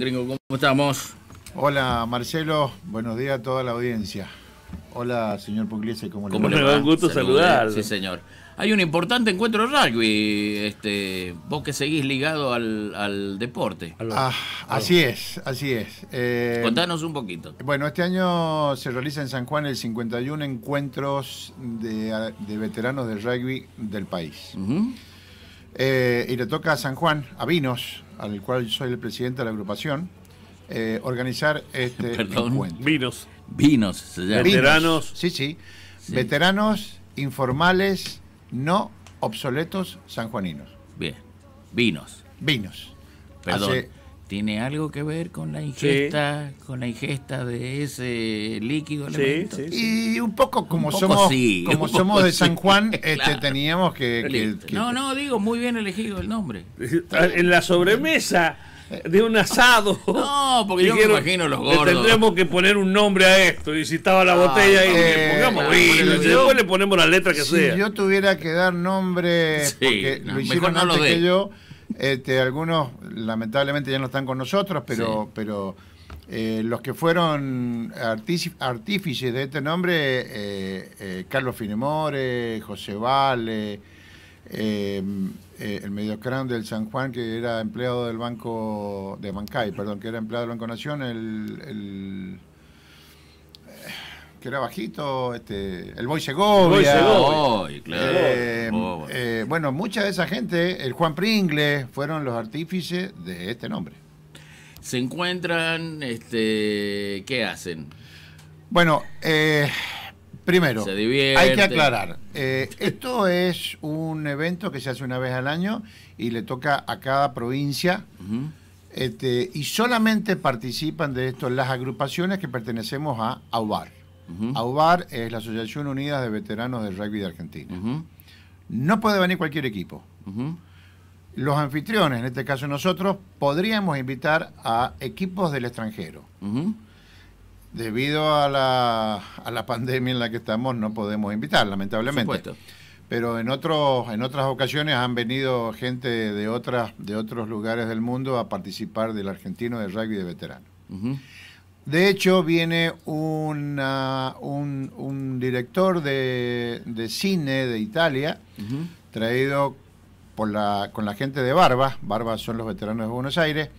Gringo, ¿cómo estamos? Hola, Marcelo. Buenos días a toda la audiencia. Hola, señor Pugliese, ¿cómo, le va? un gusto saludar. Sí, señor. Hay un importante encuentro de rugby, este, vos que seguís ligado al, deporte. Ah, así es, así es. Eh, Contanos un poquito. Bueno, este año se realiza en San Juan el 51 encuentros de, veteranos de rugby del país. Eh, y le toca a San Juan, a Vinos, al cual yo soy el presidente de la agrupación, eh, organizar este Perdón, Vinos. Vinos, se Veteranos. sí, sí, Veteranos informales, no obsoletos sanjuaninos. Bien. Vinos. Vinos. Perdón tiene algo que ver con la ingesta, con la ingesta de ese líquido. Sí, Y un poco como somos, como somos de San Juan, este, teníamos que, No, no, digo, muy bien elegido el nombre. Ah, en la sobremesa de un asado. No, porque yo me imagino los gordos. tendremos que poner un nombre a esto. Y si estaba la ah, botella, eh, y después le ponemos la letra que sea. Si yo tuviera que dar nombre, porque lo hicieron antes que yo este, algunos lamentablemente ya no están con nosotros, pero, pero eh, los que fueron artífices de este nombre, eh, eh, Carlos Finemore, José Vale, em, el mediocrán del San Juan, que era empleado del Banco de Bancay, perdón, que era empleado del Banco Nación, el que era bajito, este, el Boy Segovia. Boy eh, eh, oh, eh, bueno. mucha de esa gente, el Juan Pringle, fueron los artífices de este nombre. Se encuentran, este, ¿qué hacen? Bueno, primero, hay que aclarar. esto es un evento que se hace una vez al año y le toca a cada provincia. Este, y solamente participan de esto las agrupaciones que pertenecemos a AUBAR. AUBAR es la Asociación Unida de Veteranos del Rugby de Argentina. No puede venir cualquier equipo. Los anfitriones, en este caso nosotros, podríamos invitar a equipos del extranjero. Debido a la, pandemia en la que estamos, no podemos invitar, lamentablemente. Pero en, otros, en otras ocasiones han venido gente de, otras, de otros lugares del mundo a participar del argentino de rugby de veteranos. De hecho, viene una, un, director de, cine de Italia, traído por la, con la gente de Barba, Barba son los veteranos de Buenos Aires,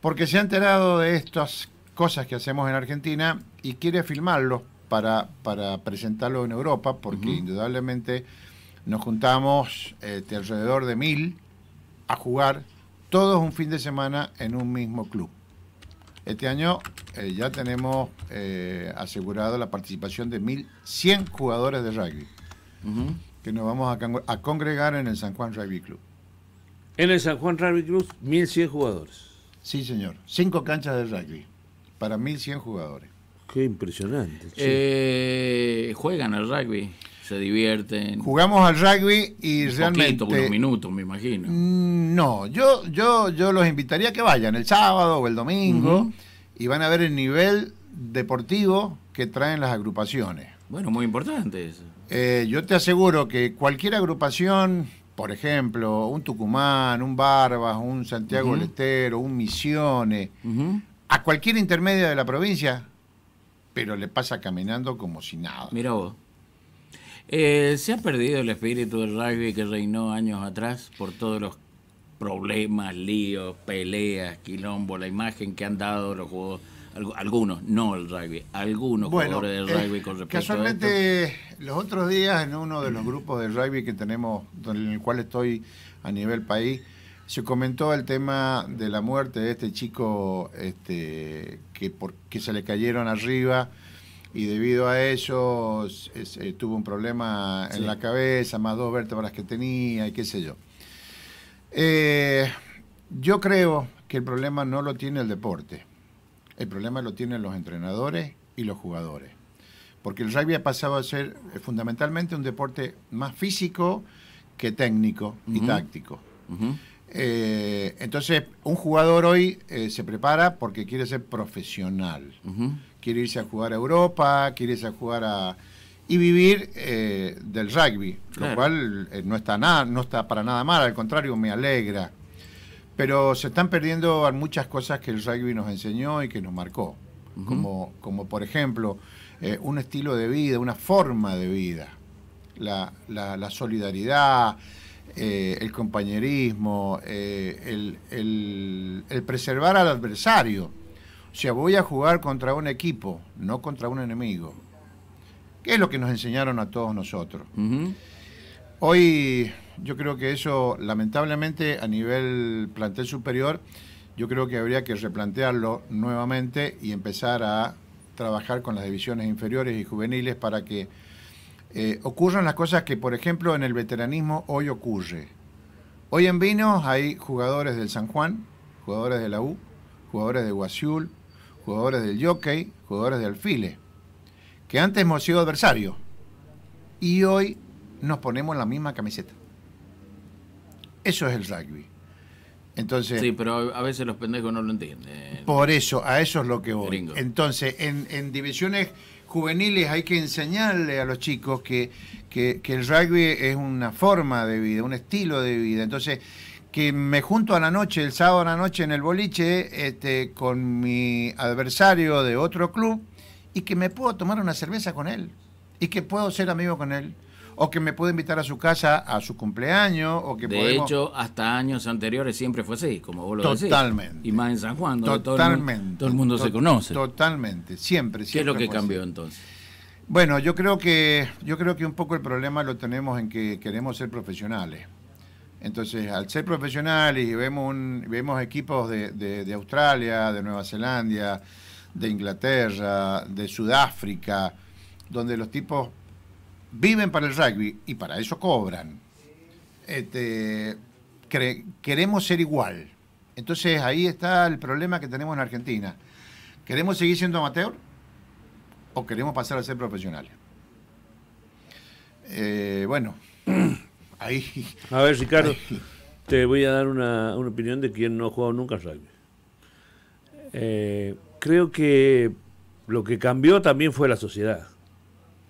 porque se ha enterado de estas cosas que hacemos en Argentina y quiere filmarlo para, para presentarlo en Europa, porque indudablemente nos juntamos este, alrededor de mil a jugar todos un fin de semana en un mismo club. Este año eh, ya tenemos eh, asegurado la participación de 1.100 jugadores de rugby que nos vamos a, congregar en el San Juan Rugby Club. En el San Juan Rugby Club, 1.100 jugadores. Sí, señor. Cinco canchas de rugby para 1.100 jugadores. Qué impresionante. Eh, ¿Juegan al rugby? se divierten. Jugamos al rugby y un realmente. unos minutos, me imagino. Mm, no, yo, yo, yo los invitaría a que vayan el sábado o el domingo y van a ver el nivel deportivo que traen las agrupaciones. Bueno, muy importante eso. Eh, yo te aseguro que cualquier agrupación, por ejemplo, un Tucumán, un Barbas, un Santiago Letero, un Misiones, a cualquier intermedia de la provincia, pero le pasa caminando como si nada. Mira vos. Eh, se ha perdido el espíritu del rugby que reinó años atrás por todos los problemas, líos, peleas, quilombo, la imagen que han dado los jugadores, algunos, no el rugby, algunos jugadores del eh, rugby con respecto Casualmente, los otros días en uno de los grupos de rugby que tenemos, en el cual estoy a nivel país, se comentó el tema de la muerte de este chico este, que, que se le cayeron arriba y debido a eso, eh, tuvo un problema en la cabeza, más dos vértebras que tenía y qué sé yo. Eh, yo creo que el problema no lo tiene el deporte, el problema lo tienen los entrenadores y los jugadores. Porque el rugby ha pasado a ser eh, fundamentalmente un deporte más físico que técnico y táctico. Eh, entonces, un jugador hoy eh, se prepara porque quiere ser profesional. Quiere irse a jugar a Europa, quiere irse a jugar a. y vivir eh, del rugby, lo cual no, está nada, no está para nada mal, al contrario, me alegra. Pero se están perdiendo muchas cosas que el rugby nos enseñó y que nos marcó. como, como, por ejemplo, un estilo de vida, una forma de vida, la, la solidaridad eh, el compañerismo, eh, el, preservar al adversario. O sea, voy a jugar contra un equipo, no contra un enemigo. ¿Qué es lo que nos enseñaron a todos nosotros? Hoy yo creo que eso, lamentablemente, a nivel plantel superior, yo creo que habría que replantearlo nuevamente y empezar a trabajar con las divisiones inferiores y juveniles para que eh, ocurren las cosas que, por ejemplo, en el veteranismo hoy ocurre. Hoy en Vino hay jugadores del San Juan, jugadores de la U, jugadores de Guasiul, jugadores del Jockey, jugadores de Alfile, que antes hemos sido adversarios y hoy nos ponemos la misma camiseta. Eso es el rugby. Entonces, sí, pero a veces los pendejos no lo entienden. Por eso, a eso es lo que voy. Entonces, en divisiones juveniles hay que enseñarle a los chicos que, que, el rugby es una forma de vida, un estilo de vida. Entonces, que me junto a la noche, el sábado a la noche en el boliche, este, con mi adversario de otro club y que me puedo tomar una cerveza con él y que puedo ser amigo con él o que me puede invitar a su casa a su cumpleaños, o que De hecho, hasta años anteriores siempre fue así, como vos lo decís. Totalmente. Y más en San Juan, donde Totalmente. todo el mundo, se conoce. Totalmente, siempre, siempre. ¿Qué es lo que cambió entonces? Bueno, yo creo que yo creo que un poco el problema lo tenemos en que queremos ser profesionales. Entonces, al ser profesionales y vemos vemos equipos de, de Australia, de Nueva Zelanda, de Inglaterra, de Sudáfrica, donde los tipos viven para el rugby y para eso cobran. Este, queremos ser igual. Entonces ahí está el problema que tenemos en Argentina. ¿Queremos seguir siendo amateur o queremos pasar a ser profesionales? Eh, bueno, ahí. A ver, Ricardo, te voy a dar una, opinión de quien no ha jugado nunca rugby. Eh, creo que lo que cambió también fue la sociedad.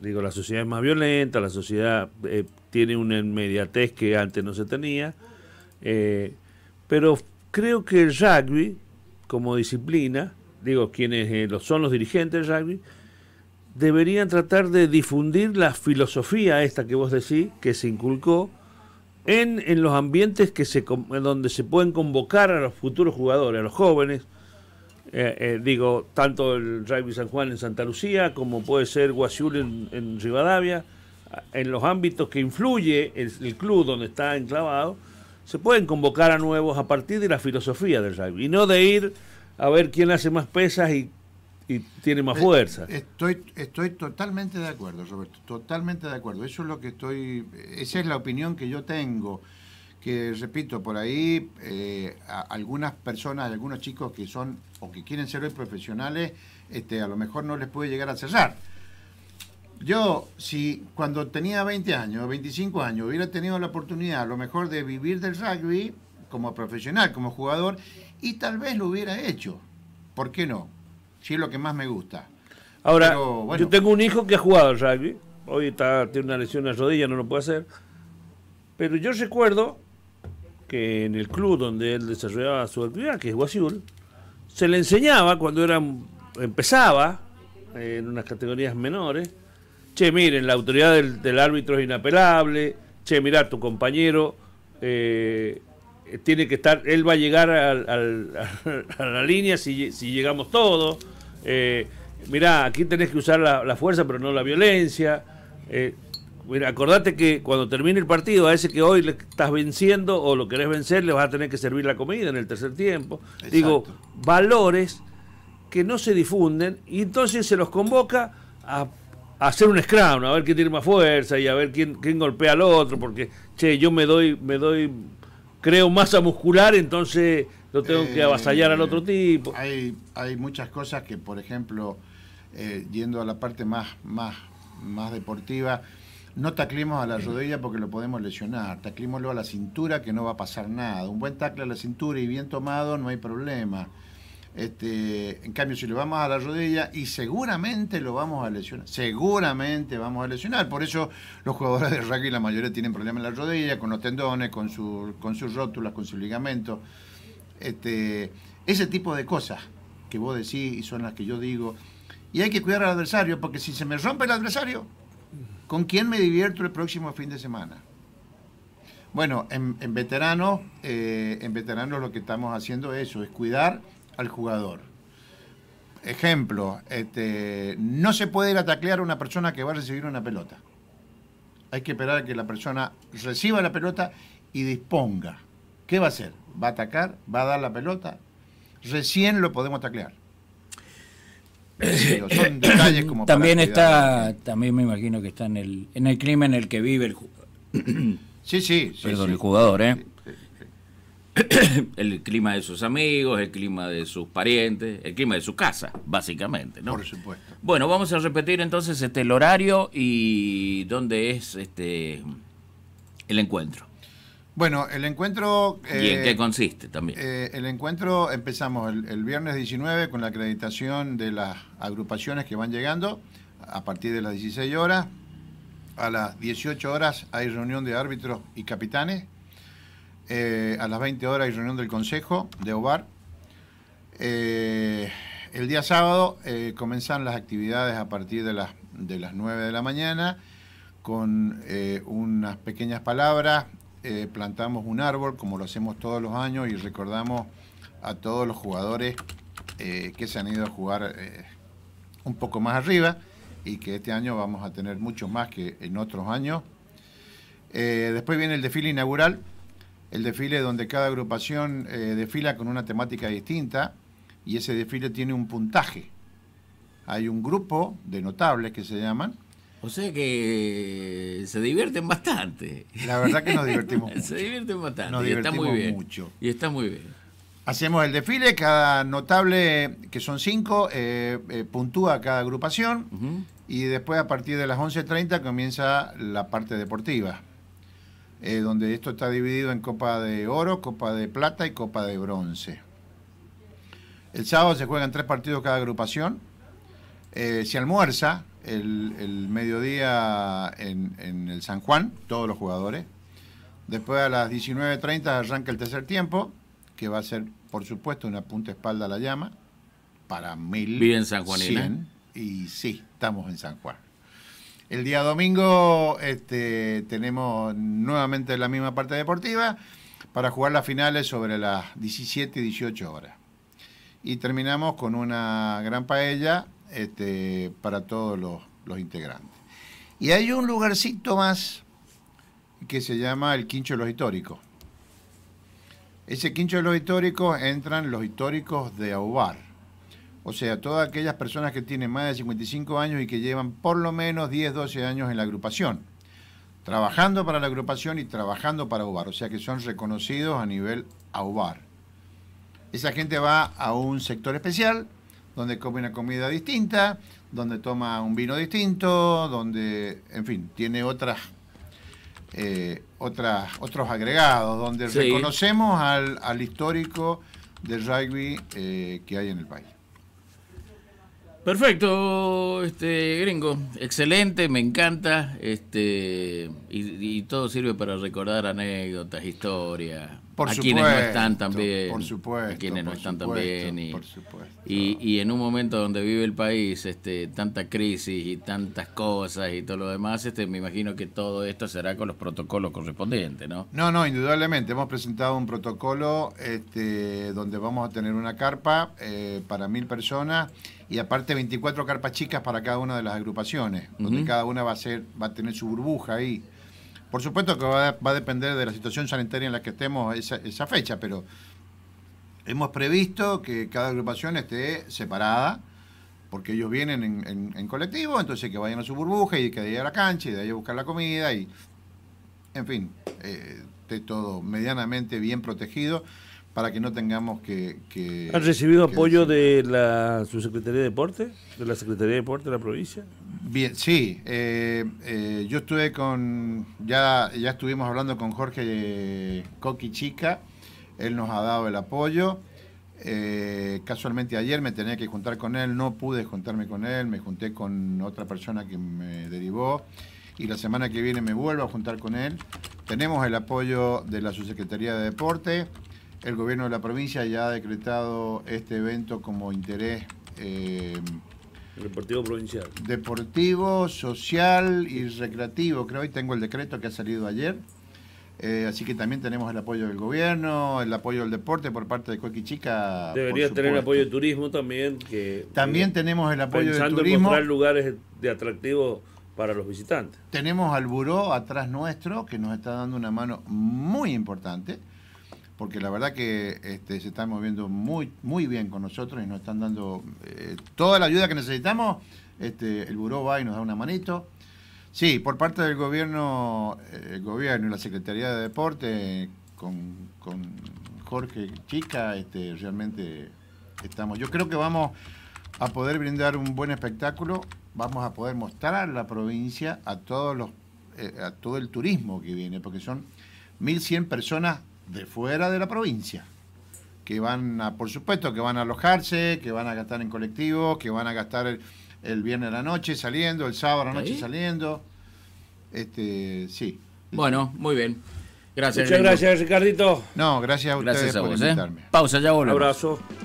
Digo, la sociedad es más violenta, la sociedad eh, tiene una inmediatez que antes no se tenía, eh, pero creo que el rugby, como disciplina, digo, quienes eh, son los dirigentes del rugby, deberían tratar de difundir la filosofía esta que vos decís, que se inculcó, en, los ambientes que donde se pueden convocar a los futuros jugadores, a los jóvenes, eh, eh, digo, tanto el Rugby San Juan en Santa Lucía como puede ser Guasiul en, en, Rivadavia, en los ámbitos que influye el, club donde está enclavado, se pueden convocar a nuevos a partir de la filosofía del rugby y no de ir a ver quién hace más pesas y, y tiene más eh, fuerza. Estoy, estoy totalmente de acuerdo, Roberto, totalmente de acuerdo. Eso es lo que estoy, esa es la opinión que yo tengo que repito, por ahí eh, algunas personas, algunos chicos que son o que quieren ser hoy profesionales, este, a lo mejor no les puede llegar a cerrar. Yo, si cuando tenía 20 años, 25 años, hubiera tenido la oportunidad a lo mejor de vivir del rugby como profesional, como jugador, y tal vez lo hubiera hecho. ¿Por qué no? Si es lo que más me gusta. Ahora, yo tengo un hijo que ha jugado al rugby. Hoy está, tiene una lesión en la rodilla, no lo puede hacer. Pero yo recuerdo en el club donde él desarrollaba su actividad, que es Guasiul, se le enseñaba cuando era, empezaba en unas categorías menores, che, miren, la autoridad del, árbitro es inapelable, che, mirá, tu compañero eh, tiene que estar, él va a llegar a la línea si, llegamos todos, eh, mirá, aquí tenés que usar la, fuerza pero no la violencia. Eh, Mira, acordate que cuando termine el partido, a ese que hoy le estás venciendo o lo querés vencer, le vas a tener que servir la comida en el tercer tiempo. Digo, valores que no se difunden y entonces se los convoca a, hacer un scrum, a ver quién tiene más fuerza y a ver quién, golpea al otro, porque, che, yo me doy, me doy, creo masa muscular, entonces lo tengo que eh, avasallar al otro tipo. Hay, muchas cosas que, por ejemplo, eh, yendo a la parte más, más, más deportiva, no taclemos a la rodilla porque lo podemos lesionar. Taclémoslo a la cintura que no va a pasar nada. Un buen tacle a la cintura y bien tomado no hay problema. Este, en cambio, si le vamos a la rodilla, y seguramente lo vamos a lesionar, seguramente vamos a lesionar. Por eso los jugadores de rugby, la mayoría tienen problemas en la rodilla, con los tendones, con, su, con sus rótulas, con sus ligamentos. Este, ese tipo de cosas que vos decís y son las que yo digo. Y hay que cuidar al adversario, porque si se me rompe el adversario, ¿Con quién me divierto el próximo fin de semana? Bueno, en, veteranos, en veteranos eh, lo que estamos haciendo es eso, es cuidar al jugador. Ejemplo, este, no se puede ir a taclear a una persona que va a recibir una pelota. Hay que esperar a que la persona reciba la pelota y disponga. ¿Qué va a hacer? ¿Va a atacar? ¿Va a dar la pelota? Recién lo podemos taclear. como también está también me imagino que está en el en el clima en el que vive el sí sí, sí perdón el jugador eh el clima de sus amigos el clima de sus parientes el clima de su casa básicamente por supuesto bueno vamos a repetir entonces este el horario y dónde es este el encuentro bueno, el encuentro... ¿Y en qué eh, consiste también? Eh, el encuentro empezamos el, viernes 19 con la acreditación de las agrupaciones que van llegando a partir de las 16 horas. A las 18 horas hay reunión de árbitros y capitanes. Eh, a las 20 horas hay reunión del Consejo de OVAR. el día sábado comenzan las actividades a partir de las, de las 9 de la mañana con unas pequeñas palabras eh, plantamos un árbol, como lo hacemos todos los años, y recordamos a todos los jugadores eh, que se han ido a jugar eh, un poco más arriba y que este año vamos a tener muchos más que en otros años. después viene el desfile inaugural, el desfile donde cada agrupación desfila con una temática distinta y ese desfile tiene un puntaje. Hay un grupo de notables que se llaman, o sea que eh, se divierten bastante. La verdad que nos divertimos mucho. Se divierten bastante. Nos y está muy bien. mucho. Y está muy bien. Hacemos el desfile, cada notable, que son cinco, eh, eh, puntúa cada agrupación y después a partir de las 11.30 comienza la parte deportiva, donde esto está dividido en copa de oro, copa de plata y copa de bronce. El sábado se juegan tres partidos cada agrupación, se almuerza, el, mediodía en, el San Juan, todos los jugadores. Después a las 19.30 arranca el tercer tiempo, que va a ser, por supuesto, una punta espalda a la llama, para mil. Bien San Juan. ¿eh? Y sí, estamos en San Juan. El día domingo este, tenemos nuevamente la misma parte deportiva para jugar las finales sobre las 17 y 18 horas. Y terminamos con una gran paella este, para todos los, los, integrantes. Y hay un lugarcito más que se llama el Quincho de los Históricos. Ese Quincho de los Históricos entran los históricos de Aubar. O sea, todas aquellas personas que tienen más de 55 años y que llevan por lo menos 10, 12 años en la agrupación. Trabajando para la agrupación y trabajando para Aubar. O sea que son reconocidos a nivel Aubar. Esa gente va a un sector especial donde come una comida distinta, donde toma un vino distinto, donde, en fin, tiene otras, eh, otras otros agregados, donde reconocemos al, histórico del rugby eh, que hay en el país. Perfecto, este gringo, excelente, me encanta, este y, y todo sirve para recordar anécdotas, historias por a quienes no están también. Por supuesto. quienes no están también. Y, Y, en un momento donde vive el país, este, tanta crisis y tantas cosas y todo lo demás, este, me imagino que todo esto será con los protocolos correspondientes, ¿no? No, no, indudablemente. Hemos presentado un protocolo este, donde vamos a tener una carpa eh, para mil personas y aparte 24 carpas chicas para cada una de las agrupaciones, donde cada una va a, ser, va a tener su burbuja ahí. Por supuesto que va a, depender de la situación sanitaria en la que estemos esa, fecha, pero hemos previsto que cada agrupación esté separada, porque ellos vienen en, colectivo, entonces que vayan a su burbuja y que de ahí a la cancha y de ahí a buscar la comida y, en fin, eh, esté todo medianamente bien protegido para que no tengamos que... ¿Han recibido apoyo de la Subsecretaría de Deporte, de la Secretaría de Deporte de la provincia? Bien, sí. Eh, eh, yo estuve con... Ya, ya estuvimos hablando con Jorge eh, Coquichica. Chica, él nos ha dado el apoyo. casualmente ayer me tenía que juntar con él, no pude juntarme con él, me junté con otra persona que me derivó y la semana que viene me vuelvo a juntar con él. Tenemos el apoyo de la Subsecretaría de Deporte, el gobierno de la provincia ya ha decretado este evento como interés. Eh, deportivo provincial. Deportivo, social y recreativo. Creo que tengo el decreto que ha salido ayer. Eh, así que también tenemos el apoyo del gobierno, el apoyo del deporte por parte de Coquichica. Debería tener el apoyo de turismo también. Que, también eh, tenemos el apoyo de turismo. Pensando encontrar lugares de atractivo para los visitantes. Tenemos al buró atrás nuestro que nos está dando una mano muy importante porque la verdad que este, se están moviendo muy, muy bien con nosotros y nos están dando eh, toda la ayuda que necesitamos. Este, el buró va y nos da una manito. Sí, por parte del gobierno, el gobierno y la Secretaría de Deporte, con, Jorge Chica, este, realmente estamos. Yo creo que vamos a poder brindar un buen espectáculo, vamos a poder mostrar la provincia a todos los, eh, a todo el turismo que viene, porque son 1.100 personas de fuera de la provincia, que van a, por supuesto, que van a alojarse, que van a gastar en colectivos, que van a gastar el, viernes a la noche saliendo, el sábado a la noche saliendo. Este, sí. Bueno, muy bien. Gracias. Muchas gracias, Ricardito. No, gracias a ustedes por ¿eh? invitarme. Pausa, ya volvemos. abrazo.